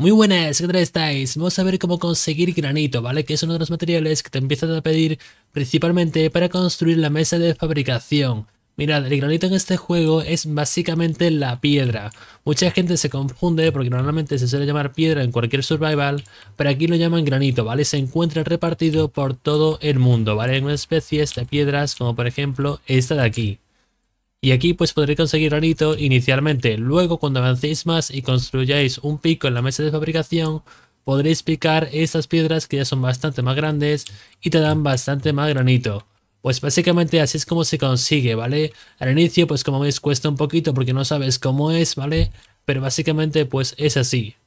Muy buenas, ¿qué tal estáis? Vamos a ver cómo conseguir granito, ¿vale? Que es uno de los materiales que te empiezan a pedir principalmente para construir la mesa de fabricación. Mirad, el granito en este juego es básicamente la piedra. Mucha gente se confunde porque normalmente se suele llamar piedra en cualquier survival, pero aquí lo llaman granito, ¿vale? Se encuentra repartido por todo el mundo, ¿vale? En especies de piedras como por ejemplo esta de aquí. Y aquí pues podréis conseguir granito inicialmente, luego cuando avancéis más y construyáis un pico en la mesa de fabricación, podréis picar estas piedras que ya son bastante más grandes y te dan bastante más granito. Pues básicamente así es como se consigue, ¿vale? Al inicio pues como veis cuesta un poquito porque no sabes cómo es, ¿vale? Pero básicamente pues es así.